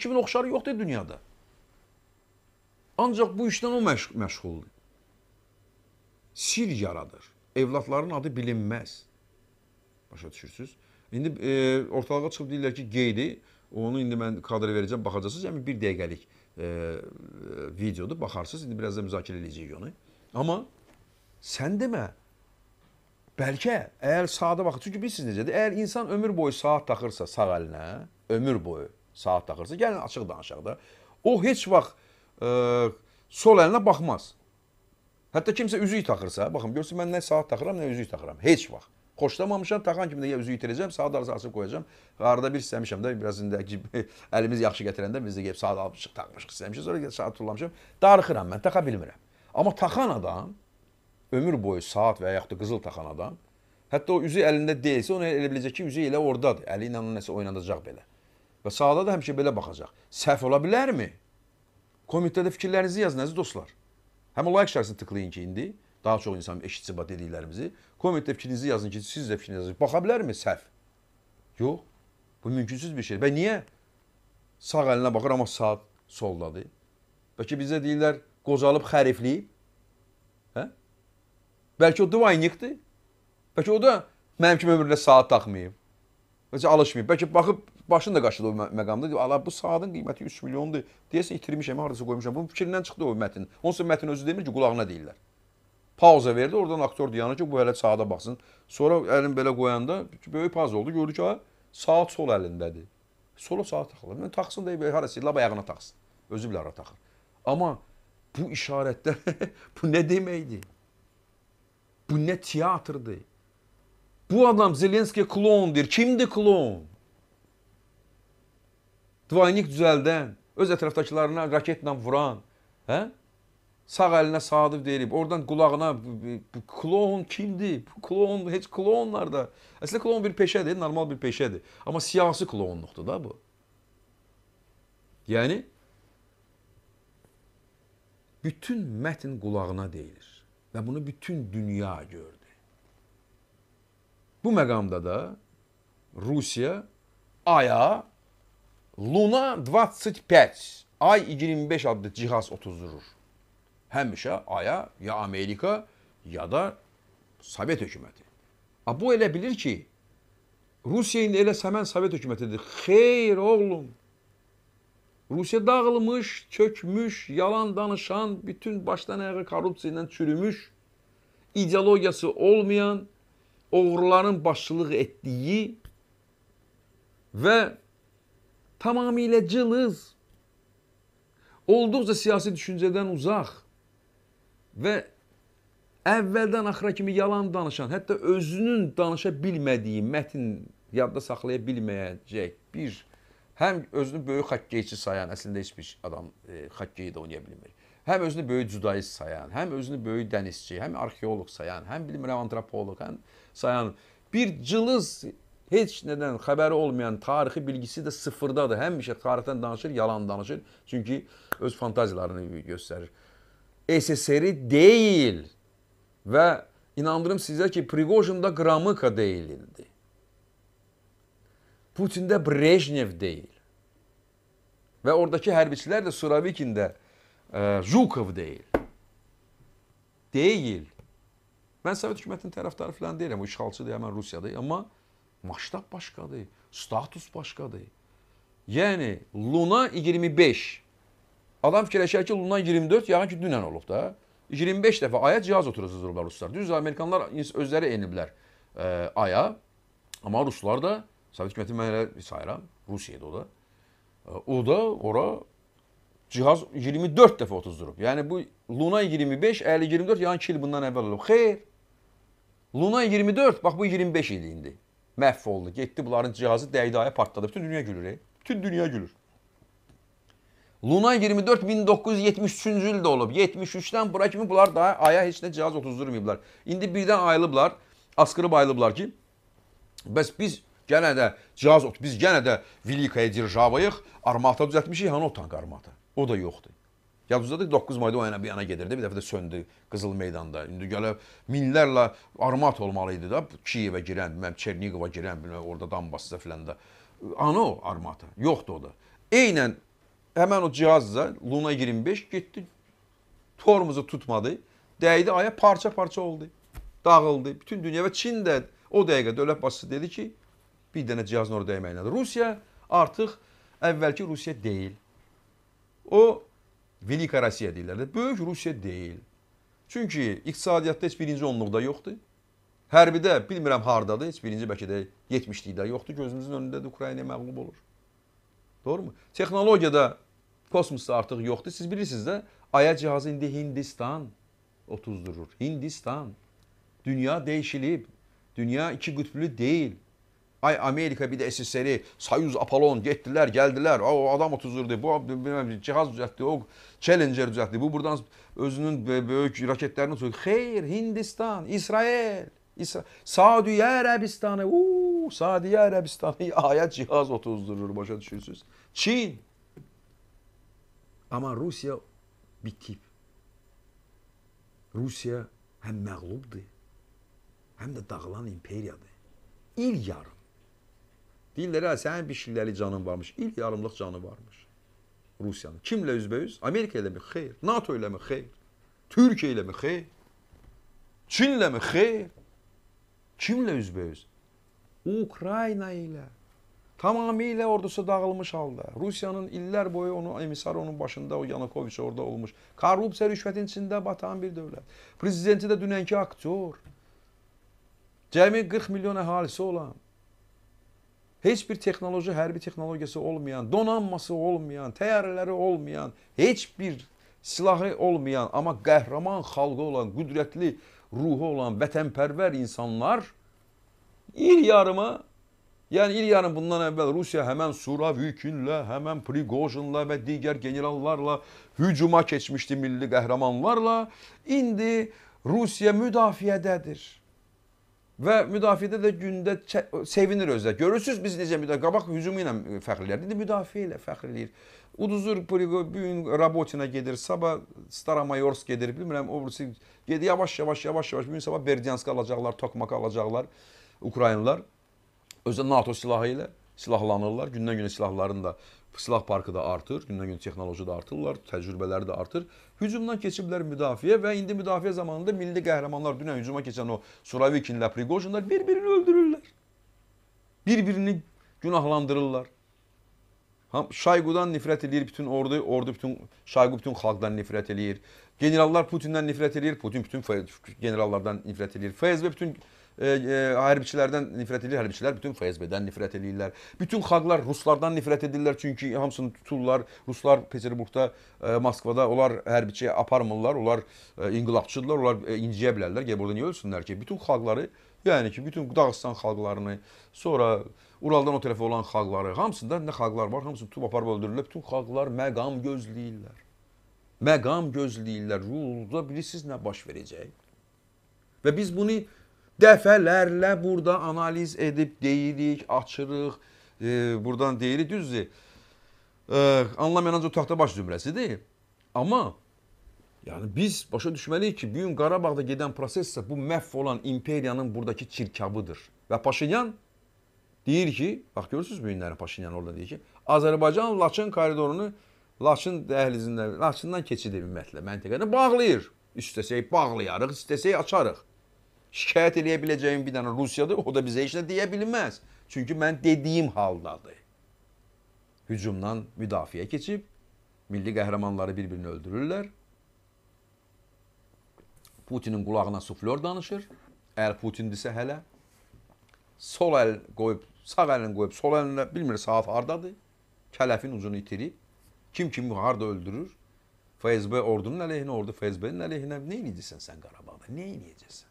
2000 oxşarı yoxdur dünyada. Ancaq bu işdən o məş məşğuldur. Sir yaradır. Evladların adı bilinməz. Başa düşürsüz? İndi e, ortalığa çıxıb deyirlər ki, geydi. Onu indi mən kadra verəcəm, baxacaqsınız. Yəni bir dəqiqəlik e, videodur, baxarsınız. İndi biraz da müzakirə edəcəyik onu. Amma sən demə, Bəlkə əgər saata baxır. Çünki bilirsiniz necədir? Əgər insan ömür boyu saat taxırsa sağ əlinə, ömür boyu saat taxırsa, gəlin açıq danışaq da. O heç vaxt ə, e, sol əlinə baxmaz. Hətta kimsə üzük taxırsa, baxın görsün mən nə saat taxıram, nə üzük taxıram. Heç vaxt. Xoşlamamışam, taxan kimi də ya üzüyü itirəcəm, saat arası açıb qoyacam. Arada bir istəmişəm də, biraz indi əlimiz yaxşı gətirəndə biz də gəlib saat almışıq, taxmışıq, istəmişik, sonra saat tullamışam. Darıxıram mən, taxa bilmirəm. Amma taxan adam ömür boyu saat və yaxud da qızıl taxan adam, hətta o üzü əlində deyilsə, onu elə biləcək ki, üzü elə ordadır. Əli ilə onu nəsə oynadacaq belə. Və sahada da həmişə belə baxacaq. Səhv ola bilərmi? Komitədə fikirlərinizi yazın, əziz dostlar. Həm o like şərtisini tıklayın ki, indi daha çox insan eşitsin bax dediklərimizi. Komitədə fikrinizi yazın ki, siz də fikrinizi yazın. Baxa bilərmi səhv? Yox. Bu mümkünsüz bir şeydir. Və niyə? Sağ əlinə baxır, amma sağ soldadır. Bəlkə bizə deyirlər, qocalıb xərifləyib. Hə? Bəlkə o divaynikdir. Bəlkə o da mənim kimi ömründə saat taxmayıb. Necə alışmayıb. Bəlkə baxıb başın da qaşıdı o mə məqamda. Ala bu saatın qiyməti 3 milyondur. Deyəsən itirmişəm, hardasa qoymuşam. Bu fikrindən çıxdı o mətn. Onsa mətn özü demir ki, qulağına deyirlər. Pauza verdi, oradan aktor dayanır ki, bu hələ saata baxsın. Sonra əlin belə qoyanda böyük pauza oldu. Gördü ki, saat sol əlindədir. Sola saat taxılır. Mən taxsın deyə harasa lab ayağına taxsın. Özü bilə hara taxır. Amma bu işarətlər bu nə deməkdir? Bu nə teatrdır? Bu adam Zelenski klondir. Kimdir klon? Dvaynik düzəldən, öz ətrafdakılarına raketlə vuran, hə? Sağ əlinə Sadıq deyilib, oradan qulağına klon kimdir? Bu klon, heç klonlar da. Əslində klon bir peşədir, normal bir peşədir. Amma siyasi klonluqdur da bu. Yəni bütün mətn qulağına deyilir və bunu bütün dünya gördü. Bu məqamda da Rusiya aya Luna 25 Ay 25 adlı cihaz otuzdurur. Həmişə aya ya Amerika ya da Sovet hökuməti. A bu elə bilir ki, Rusiya indi elə səmən Sovet hökumətidir. Xeyr oğlum. Rusiya dağılmış, çökmüş, yalan danışan, bütün başdan ayağa korrupsiya ilə çürümüş, ideologiyası olmayan oğurların başçılıq etdiyi və tamamilə cılız, olduqca siyasi düşüncədən uzaq və əvvəldən axıra kimi yalan danışan, hətta özünün danışa bilmədiyi mətn yadda saxlaya bilməyəcək bir həm özünü böyük xokkeyçi sayan, əslində heç bir adam e, xokkeydə oynaya bilmir həm özünü böyük cüdayist sayan, həm özünü böyük dənizçi, həm arxeoloq sayan, həm bilmirəm antropoloq həm sayan bir cılız heç nədən xəbəri olmayan tarixi bilgisi də sıfırdadır. Həmişə tarixdən danışır, yalan danışır. Çünki öz fantaziyalarını göstərir. SSR-i deyil və inandırım sizə ki, Priqojin də Qramıka deyildi. Putin də Brejnev deyil. Və oradakı hərbiçilər də Suravikin də e, Zhukov deyil. Deyil. Mən Sovet hökumətinin tərəfdarı filan deyirəm, o işğalçı deyir, mən Rusiyadır, amma masштаб başqadır, status başqadır. Yəni Luna 25. Adam fikirləşir ki, Luna 24 yəqin ki, dünən olub da. 25 dəfə aya cihaz oturacaqlar ruslar. Düz amerikanlar özləri eniblər e, aya. Amma ruslar da Sovet hökuməti mən elə sayıram, Rusiyada o da. O da ora cihaz 24 dəfə 30 durub. Yəni bu Luna 25, 50, 24 yəni 2 il bundan əvvəl olub. Xeyr. Luna 24, bax bu 25 idi indi. Məhv oldu, getdi bunların cihazı dəydaya partladı. Bütün dünya gülür. E? Bütün dünya gülür. Luna 24 1973-cü ildə olub. 73-dən bura kimi bunlar daha aya heç nə cihaz 30 durmayıblar. İndi birdən ayılıblar, askırıb ayılıblar ki, bəs biz Yenə də cihaz ot, biz yenə də velikaya dirjavayıq, armata düzəltmişik, hanı yəni o tank armata? O da yoxdur. Yadınızdadır 9 mayda o yana bir yana gedirdi. Bir dəfə də söndü Qızıl meydanda. İndi gələ minlərlə armat olmalı idi da Kiyevə girən, bilməm Çerniqova girən, bilməm orada Donbassda filan da. Ana o armata. Yoxdur o da. Eynən həmin o cihazla Luna 25 getdi. Tormuzu tutmadı. Dəydi aya parça-parça oldu. Dağıldı. Bütün dünya və Çin də o dəqiqə dövlət başçısı dedi ki, bir dənə cihazın orada dəyməyinədir. Rusiya artıq əvvəlki Rusiya deyil. O Velika Rusiya deyirlər də, böyük Rusiya deyil. Çünki iqtisadiyyatda heç birinci onluqda yoxdur. Hərbidə bilmirəm hardadır, heç birinci bəlkə də 70-likdə yoxdur. Gözümüzün önündədir Ukrayna məğlub olur. Doğrumu? Texnologiyada kosmosda artıq yoxdur. Siz bilirsiniz də aya cihazı indi Hindistan 30 durur. Hindistan. Dünya dəyişilib. Dünya iki qütblü deyil. Ay Amerika bir də SSR, Sayuz Apollon getdilər, gəldilər. O adam otuzurdu. Bu bilməm cihaz düzəltdi, o Challenger düzəltdi. Bu buradan özünün böyük raketlərini tutur. Xeyr, Hindistan, İsrail, İsra Saudiyə Ərəbistanı, u, Saudiyə Ərəbistanı aya cihaz otuzdurur, başa düşürsüz. Çin. Amma Rusiya bitib. Rusiya həm məğlubdur, həm də dağılan imperiyadır. İl yarım Deyirlər, hə, sənin bir şilləlik canın varmış, il yarımlıq canı varmış Rusiyanın. Kimlə üzbəyüz? Amerika ilə mi? Xeyr. NATO ilə mi? Xeyr. Türkiyə ilə mi? Xeyr. Çinlə mi? Xeyr. Kimlə üzbəyüz? Ukrayna ilə. Tamamilə ordusu dağılmış halda. Rusiyanın illər boyu onu emissar onun başında o Yanukoviç orada olmuş. Korrupsiya rüşvətin içində batan bir dövlət. Prezidenti də dünənki aktor. Cəmi 40 milyon əhalisi olan heç bir texnoloji, hərbi texnologiyası olmayan, donanması olmayan, təyyarələri olmayan, heç bir silahı olmayan, amma qəhrəman xalqı olan, qüdrətli ruhu olan vətənpərvər insanlar il yarıma Yəni il yarım bundan əvvəl Rusiya həmən Suravyukinlə, həmən Priqojinlə və digər generallarla hücuma keçmişdi milli qəhrəmanlarla. İndi Rusiya müdafiədədir. Və müdafiədə də gündə sevinir özü. Görürsüz biz necə müdafiə qabaq hücumu ilə fəxrləyirdi, indi müdafiə ilə fəxrləyir. Uduzur Prigo bu gün Rabotina gedir, sabah Staramayorsk gedir, bilmirəm o birisi gedir yavaş-yavaş yavaş-yavaş. Bu gün sabah Berdyanskı alacaqlar, Tokmak alacaqlar Ukraynalılar. Özü NATO silahı ilə silahlanırlar. Gündən-günə silahların da Silah parkı da artır, gündən-gün texnoloji də artırırlar, təcrübələri də artır. Hücumdan keçiblər müdafiə və indi müdafiə zamanında milli qəhrəmanlar dünən hücuma keçən o Suravikinlə Priqojinlər bir-birini öldürürlər. Bir-birini günahlandırırlar. Şayqudan nifrət eləyir bütün ordu, ordu bütün Şayqu bütün xalqdan nifrət eləyir. Generallar Putindən nifrət eləyir, Putin bütün generallardan nifrət eləyir. FSB bütün e, e, hərbçilərdən nifrət edir hərbçilər, bütün FSB-dən nifrət edirlər. Bütün xalqlar ruslardan nifrət edirlər çünki hamısını tuturlar. Ruslar Peterburqda, e, Moskvada onlar hərbçi aparmırlar. Onlar e, inqilabçıdırlar, onlar e, inciyə bilərlər. Gəl burada niyə ölsünlər ki? Bütün xalqları, yəni ki, bütün Dağıstan xalqlarını, sonra Uraldan o tərəfə olan xalqları, hamısında nə xalqlar var, hamısını tutub aparıb öldürürlər. Bütün xalqlar məqam gözləyirlər. Məqam gözləyirlər. Rulda bilirsiniz nə baş verəcək? Və biz bunu Dəfələrlə burada analiz edib deyirik, açırıq, e, buradan deyirik, düzdür. E, anlamayanca otaqda baş zümrəsidir. Amma yəni biz başa düşməliyik ki, bu gün Qarabağda gedən prosessə bu məhv olan imperiyanın buradakı çirkabıdır. Və Paşinyan deyir ki, bax görürsüz bu günləri Paşinyan orada deyir ki, Azərbaycan Laçın koridorunu Laçın dəhlizindən, Laçından keçid ümumiyyətlə məntəqəni bağlayır. İstəsək bağlayarıq, istəsək açarıq şikayət eləyə biləcəyim bir dənə Rusiyadır, o da bizə heç nə deyə bilməz. Çünki mən dediyim haldadır. Hücumdan müdafiə keçib, milli qəhrəmanları bir-birini öldürürlər. Putinin qulağına suflör danışır. Əgər Putindirsə hələ sol əl qoyub, sağ əlini qoyub, sol əlinə bilmir saat hardadır. Kələfin ucunu itirib. Kim kimi harda öldürür? FSB ordunun əleyhinə, ordu FSB-nin əleyhinə. Nə edəcəksən sən Qarabağda? Nə edəcəksən?